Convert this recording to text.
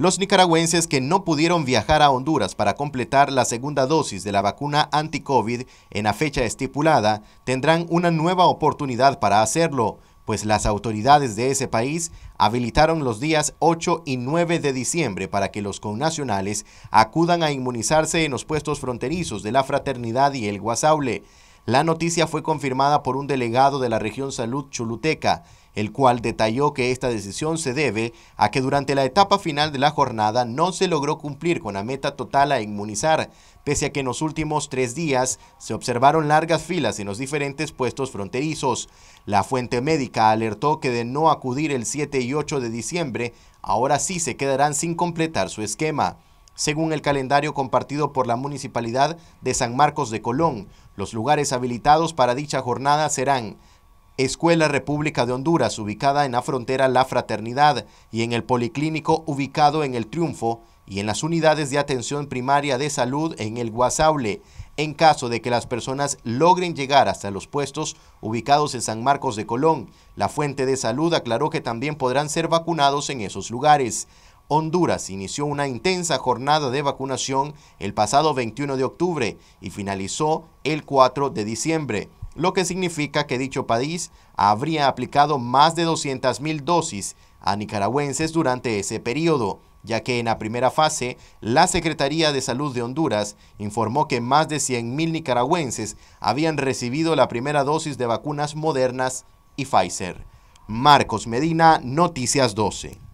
Los nicaragüenses que no pudieron viajar a Honduras para completar la segunda dosis de la vacuna anti-COVID en la fecha estipulada tendrán una nueva oportunidad para hacerlo, pues las autoridades de ese país habilitaron los días 8 y 9 de diciembre para que los connacionales acudan a inmunizarse en los puestos fronterizos de la Fraternidad y el Guasaule. La noticia fue confirmada por un delegado de la región salud chuluteca, el cual detalló que esta decisión se debe a que durante la etapa final de la jornada no se logró cumplir con la meta total a inmunizar, pese a que en los últimos tres días se observaron largas filas en los diferentes puestos fronterizos. La fuente médica alertó que de no acudir el 7 y 8 de diciembre, ahora sí se quedarán sin completar su esquema según el calendario compartido por la Municipalidad de San Marcos de Colón. Los lugares habilitados para dicha jornada serán Escuela República de Honduras, ubicada en la frontera La Fraternidad, y en el Policlínico, ubicado en El Triunfo, y en las unidades de atención primaria de salud en El Guasable. En caso de que las personas logren llegar hasta los puestos ubicados en San Marcos de Colón, la fuente de salud aclaró que también podrán ser vacunados en esos lugares. Honduras inició una intensa jornada de vacunación el pasado 21 de octubre y finalizó el 4 de diciembre, lo que significa que dicho país habría aplicado más de 200.000 dosis a nicaragüenses durante ese periodo, ya que en la primera fase la Secretaría de Salud de Honduras informó que más de 100.000 nicaragüenses habían recibido la primera dosis de vacunas modernas y Pfizer. Marcos Medina, Noticias 12.